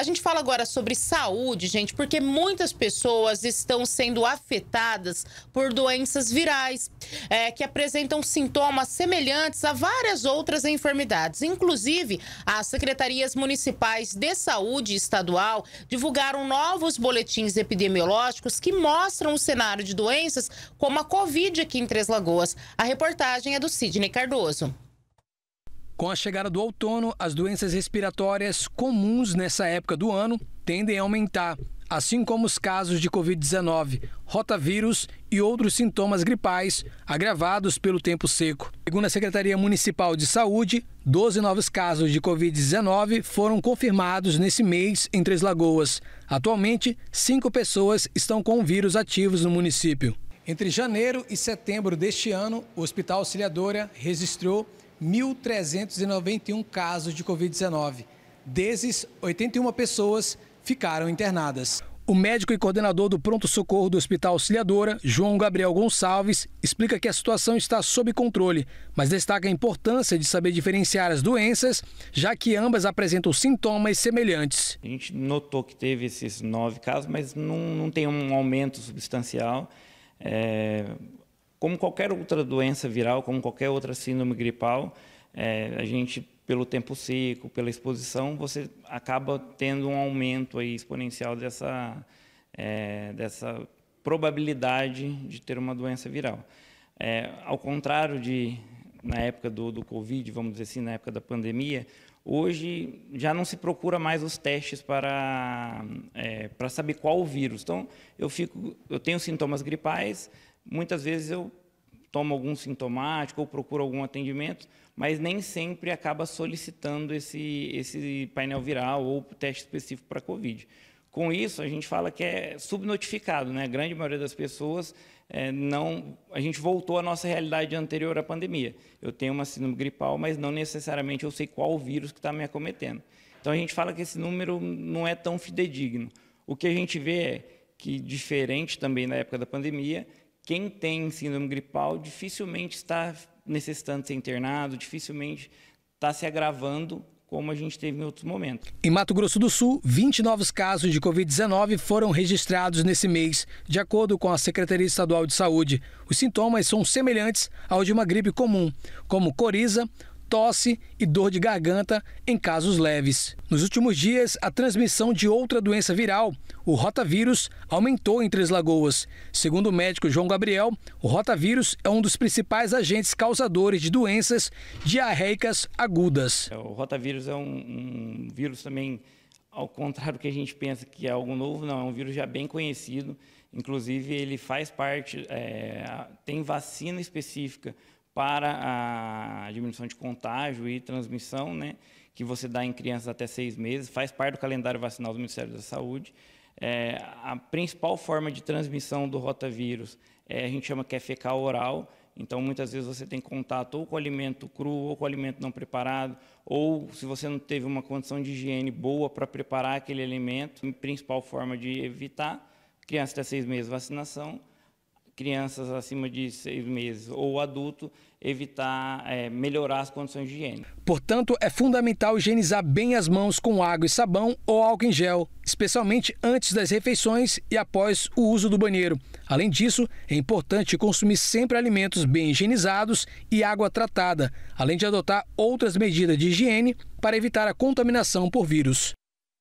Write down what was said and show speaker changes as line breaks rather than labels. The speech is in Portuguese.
A gente fala agora sobre saúde, gente, porque muitas pessoas estão sendo afetadas por doenças virais é, que apresentam sintomas semelhantes a várias outras enfermidades. Inclusive, as secretarias municipais de saúde estadual divulgaram novos boletins epidemiológicos que mostram o cenário de doenças como a Covid aqui em Três Lagoas. A reportagem é do Sidney Cardoso.
Com a chegada do outono, as doenças respiratórias comuns nessa época do ano tendem a aumentar, assim como os casos de Covid-19, rotavírus e outros sintomas gripais agravados pelo tempo seco. Segundo a Secretaria Municipal de Saúde, 12 novos casos de Covid-19 foram confirmados nesse mês em Três Lagoas. Atualmente, cinco pessoas estão com o vírus ativos no município. Entre janeiro e setembro deste ano, o Hospital Auxiliadora registrou 1.391 casos de Covid-19. Desses, 81 pessoas ficaram internadas. O médico e coordenador do pronto-socorro do Hospital Auxiliadora, João Gabriel Gonçalves, explica que a situação está sob controle, mas destaca a importância de saber diferenciar as doenças, já que ambas apresentam sintomas semelhantes. A gente notou que teve esses nove casos, mas não, não tem um aumento substancial.
É, como qualquer outra doença viral, como qualquer outra síndrome gripal, é, a gente, pelo tempo seco, pela exposição, você acaba tendo um aumento aí exponencial dessa, é, dessa probabilidade de ter uma doença viral. É, ao contrário de na época do, do Covid, vamos dizer assim, na época da pandemia, hoje já não se procura mais os testes para, é, para saber qual o vírus. Então, eu, fico, eu tenho sintomas gripais, Muitas vezes eu tomo algum sintomático ou procuro algum atendimento, mas nem sempre acaba solicitando esse, esse painel viral ou teste específico para COVID. Com isso, a gente fala que é subnotificado, né? A grande maioria das pessoas é, não. A gente voltou à nossa realidade anterior à pandemia. Eu tenho uma síndrome gripal, mas não necessariamente eu sei qual vírus que está me acometendo. Então a gente fala que esse número não é tão fidedigno. O que a gente vê é que, diferente também na época da pandemia, quem tem síndrome gripal dificilmente está necessitando ser internado, dificilmente está se agravando como a gente teve em outros momentos.
Em Mato Grosso do Sul, 20 novos casos de Covid-19 foram registrados nesse mês, de acordo com a Secretaria Estadual de Saúde. Os sintomas são semelhantes aos de uma gripe comum, como coriza, tosse e dor de garganta em casos leves. Nos últimos dias, a transmissão de outra doença viral, o rotavírus, aumentou em Três Lagoas. Segundo o médico João Gabriel, o rotavírus é um dos principais agentes causadores de doenças diarreicas agudas. É, o rotavírus é um, um vírus também, ao
contrário do que a gente pensa que é algo novo, não, é um vírus já bem conhecido. Inclusive, ele faz parte, é, tem vacina específica para a diminuição de contágio e transmissão, né, que você dá em crianças até seis meses, faz parte do calendário vacinal do Ministério da Saúde. É, a principal forma de transmissão do rotavírus é, a gente chama que é fecal oral, então muitas vezes você tem contato ou com alimento cru ou com alimento não preparado, ou se você não teve uma condição de higiene boa para preparar aquele alimento, a principal forma de evitar, criança até seis meses vacinação, crianças acima de seis meses ou adulto evitar é, melhorar as condições de higiene.
Portanto, é fundamental higienizar bem as mãos com água e sabão ou álcool em gel, especialmente antes das refeições e após o uso do banheiro. Além disso, é importante consumir sempre alimentos bem higienizados e água tratada, além de adotar outras medidas de higiene para evitar a contaminação por vírus.